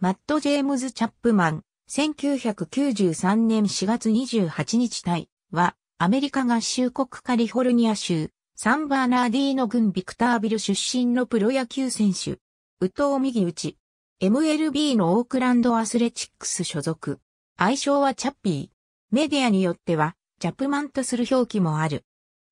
マット・ジェームズ・チャップマン、1993年4月28日隊は、アメリカ合衆国カリフォルニア州、サンバーナーディーノ軍ビクタービル出身のプロ野球選手。宇藤右打ち。MLB のオークランドアスレチックス所属。愛称はチャッピー。メディアによっては、チャップマンとする表記もある。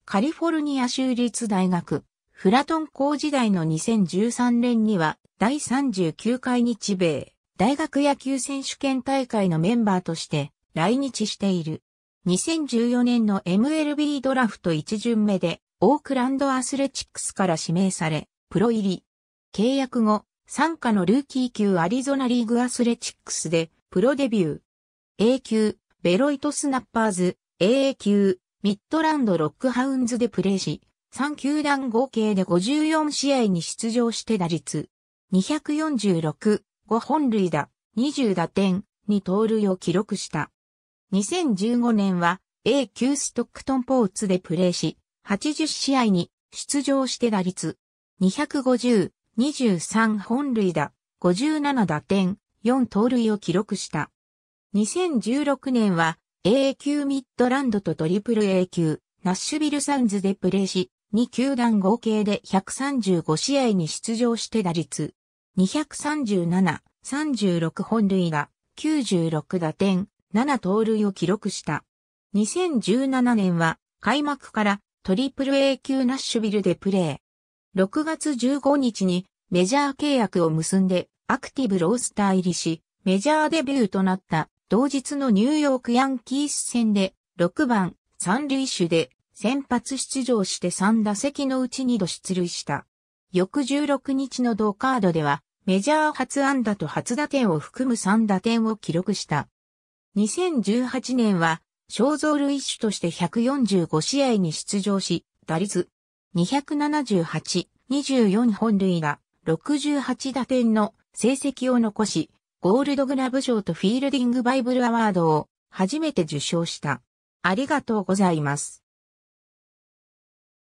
カリフォルニア州立大学、フラトン校時代の2013年には、第39回日米。大学野球選手権大会のメンバーとして来日している。2014年の MLB ドラフト1巡目でオークランドアスレチックスから指名され、プロ入り。契約後、参加のルーキー級アリゾナリーグアスレチックスでプロデビュー。A 級、ベロイトスナッパーズ、a 級、ミッドランドロックハウンズでプレーし、3球団合計で54試合に出場して打率246、5本塁打、20打点、2盗塁を記録した。2015年は A 級ストックトンポーツでプレーし、80試合に出場して打率250、23本塁打、57打点、4盗塁を記録した。2016年は A 級ミッドランドとトリプル A 級ナッシュビルサウンズでプレーし、2球団合計で135試合に出場して打率237、36本塁打、96打点、7盗塁を記録した。2017年は開幕からトリプル A 級ナッシュビルでプレー。6月15日にメジャー契約を結んでアクティブロースター入りし、メジャーデビューとなった同日のニューヨークヤンキース戦で6番三塁手で先発出場して3打席のうち2度出塁した。翌16日の同カードではメジャー初安打と初打点を含む3打点を記録した。2018年は、肖像類種として145試合に出場し、打率278、24本塁打、68打点の成績を残し、ゴールドグラブ賞とフィールディングバイブルアワードを初めて受賞した。ありがとうございます。